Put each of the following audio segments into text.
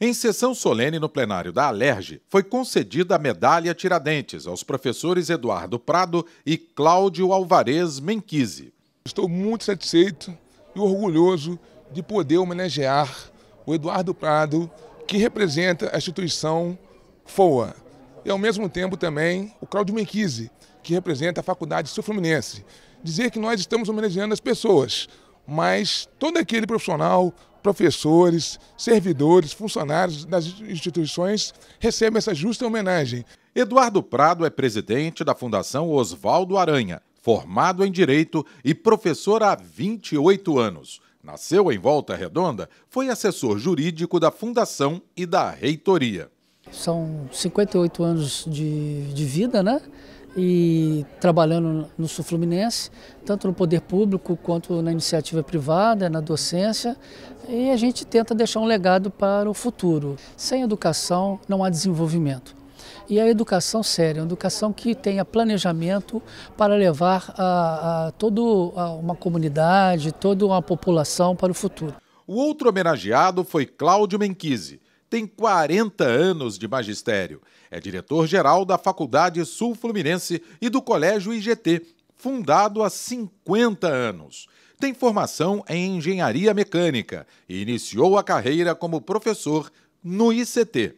Em sessão solene no plenário da Alerj, foi concedida a medalha Tiradentes aos professores Eduardo Prado e Cláudio Alvarez Menquise. Estou muito satisfeito e orgulhoso de poder homenagear o Eduardo Prado, que representa a instituição FOA, e ao mesmo tempo também o Cláudio Menquise, que representa a Faculdade Sul-Fluminense. Dizer que nós estamos homenageando as pessoas, mas todo aquele profissional, professores, servidores, funcionários das instituições recebem essa justa homenagem. Eduardo Prado é presidente da Fundação Oswaldo Aranha, formado em Direito e professor há 28 anos. Nasceu em Volta Redonda, foi assessor jurídico da Fundação e da Reitoria. São 58 anos de, de vida, né? e trabalhando no Sul Fluminense, tanto no poder público quanto na iniciativa privada, na docência, e a gente tenta deixar um legado para o futuro. Sem educação não há desenvolvimento. E a educação séria, uma educação que tenha planejamento para levar a, a toda uma comunidade, toda uma população para o futuro. O outro homenageado foi Cláudio Menquise, tem 40 anos de magistério. É diretor-geral da Faculdade Sul Fluminense e do Colégio IGT, fundado há 50 anos. Tem formação em engenharia mecânica e iniciou a carreira como professor no ICT.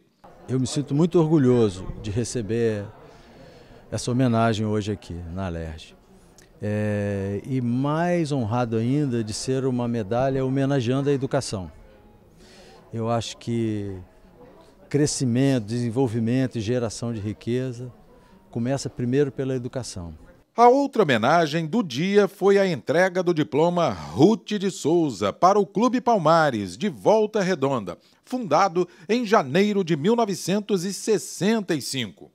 Eu me sinto muito orgulhoso de receber essa homenagem hoje aqui na LERJ. É, e mais honrado ainda de ser uma medalha homenageando a educação. Eu acho que crescimento, desenvolvimento e geração de riqueza começa primeiro pela educação. A outra homenagem do dia foi a entrega do diploma Ruth de Souza para o Clube Palmares, de Volta Redonda, fundado em janeiro de 1965.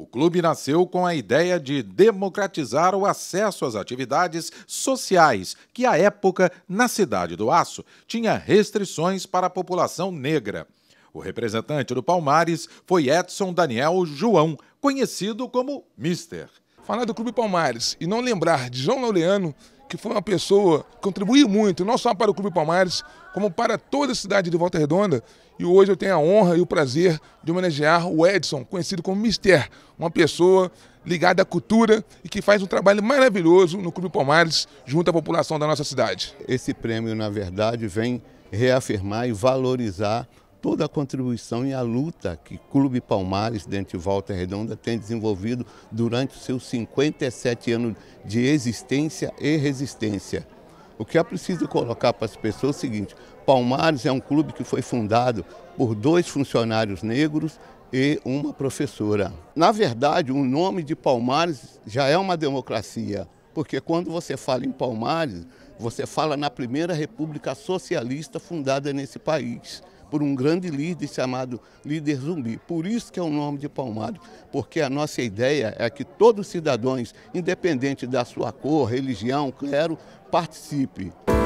O clube nasceu com a ideia de democratizar o acesso às atividades sociais, que à época, na Cidade do Aço, tinha restrições para a população negra. O representante do Palmares foi Edson Daniel João, conhecido como Mister. Falar do Clube Palmares e não lembrar de João Laureano que foi uma pessoa que contribuiu muito, não só para o Clube Palmares, como para toda a cidade de Volta Redonda. E hoje eu tenho a honra e o prazer de homenagear o Edson, conhecido como Mister, uma pessoa ligada à cultura e que faz um trabalho maravilhoso no Clube Palmares junto à população da nossa cidade. Esse prêmio, na verdade, vem reafirmar e valorizar toda a contribuição e a luta que Clube Palmares, dentro de Volta Redonda, tem desenvolvido durante os seus 57 anos de existência e resistência. O que é preciso colocar para as pessoas é o seguinte: Palmares é um clube que foi fundado por dois funcionários negros e uma professora. Na verdade, o nome de Palmares já é uma democracia, porque quando você fala em Palmares, você fala na primeira república socialista fundada nesse país por um grande líder chamado líder zumbi. Por isso que é o nome de Palmado, porque a nossa ideia é que todos os cidadãos, independente da sua cor, religião, clero, participe.